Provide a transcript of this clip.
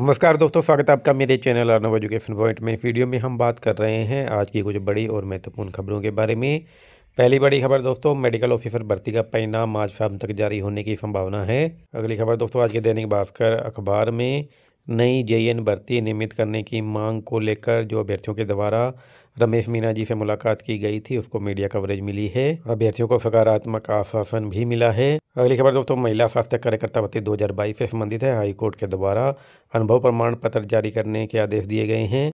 नमस्कार दोस्तों स्वागत है आपका मेरे चैनल अर्नव एजुकेशन पॉइंट में वीडियो में हम बात कर रहे हैं आज की कुछ बड़ी और महत्वपूर्ण खबरों के बारे में पहली बड़ी खबर दोस्तों मेडिकल ऑफिसर भर्ती का परिणाम आज शाम तक जारी होने की संभावना है अगली खबर दोस्तों आज के दैनिक भास्कर अखबार में नई जे एन भर्ती नियमित करने की मांग को लेकर जो अभ्यर्थियों के द्वारा रमेश मीना जी से मुलाकात की गई थी उसको मीडिया कवरेज मिली है अभ्यर्थियों को सकारात्मक आश्वासन भी मिला है अगली खबर दोस्तों महिला स्वास्थ्य कार्यकर्ता भर्ती दो हजार बाईस से संबंधित है हाईकोर्ट के द्वारा अनुभव प्रमाण पत्र जारी करने के आदेश दिए गए हैं